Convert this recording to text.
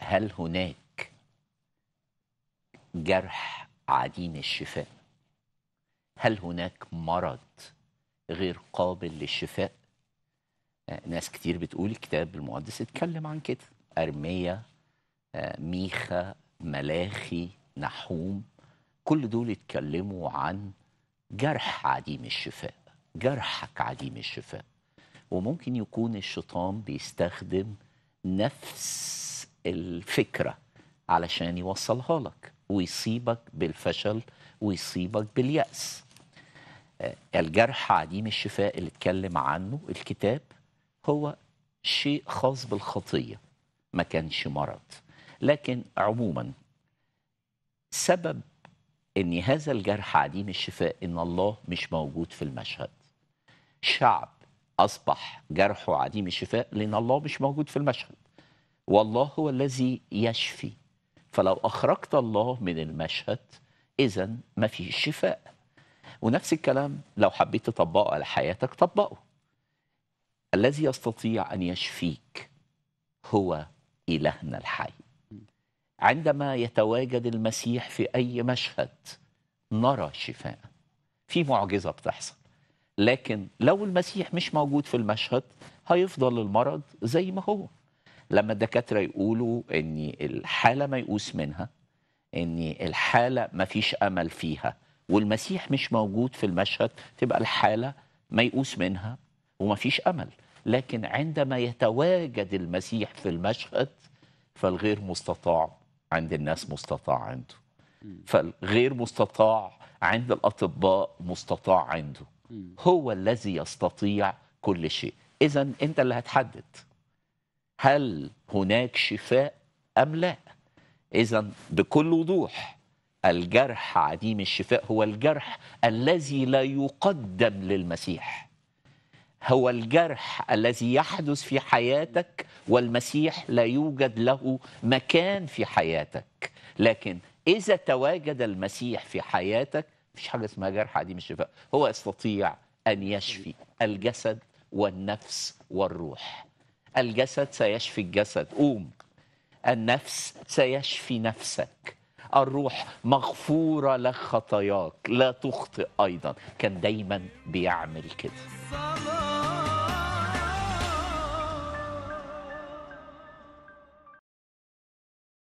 هل هناك جرح عديم الشفاء هل هناك مرض غير قابل للشفاء آه، ناس كتير بتقول الكتاب المقدس اتكلم عن كده أرمية آه، ميخا ملاخي نحوم كل دول اتكلموا عن جرح عديم الشفاء جرحك عديم الشفاء وممكن يكون الشيطان بيستخدم نفس الفكره علشان يوصلها لك ويصيبك بالفشل ويصيبك بالياس آه، الجرح عديم الشفاء اللي اتكلم عنه الكتاب هو شيء خاص بالخطيه ما كانش مرض لكن عموما سبب ان هذا الجرح عديم الشفاء ان الله مش موجود في المشهد شعب اصبح جرحه عديم الشفاء لان الله مش موجود في المشهد والله هو الذي يشفي فلو أخرجت الله من المشهد إذا ما فيش شفاء ونفس الكلام لو حبيت تطبقه على حياتك طبقه الذي يستطيع أن يشفيك هو إلهنا الحي عندما يتواجد المسيح في أي مشهد نرى شفاء في معجزة بتحصل لكن لو المسيح مش موجود في المشهد هيفضل المرض زي ما هو لما الدكاتره يقولوا ان الحاله ميؤوس منها ان الحاله ما فيش امل فيها والمسيح مش موجود في المشهد تبقى الحاله ميؤوس منها وما فيش امل لكن عندما يتواجد المسيح في المشهد فالغير مستطاع عند الناس مستطاع عنده فالغير مستطاع عند الأطباء مستطاع عنده هو الذي يستطيع كل شيء إذا أنت اللي هتحدد هل هناك شفاء أم لا إذا بكل وضوح الجرح عديم الشفاء هو الجرح الذي لا يقدم للمسيح هو الجرح الذي يحدث في حياتك والمسيح لا يوجد له مكان في حياتك لكن إذا تواجد المسيح في حياتك مفيش حاجة اسمها جرح عديم الشفاء هو يستطيع أن يشفي الجسد والنفس والروح الجسد سيشفي الجسد قوم النفس سيشفي نفسك الروح مغفورة لك خطاياك لا تخطئ أيضا كان دايما بيعمل كده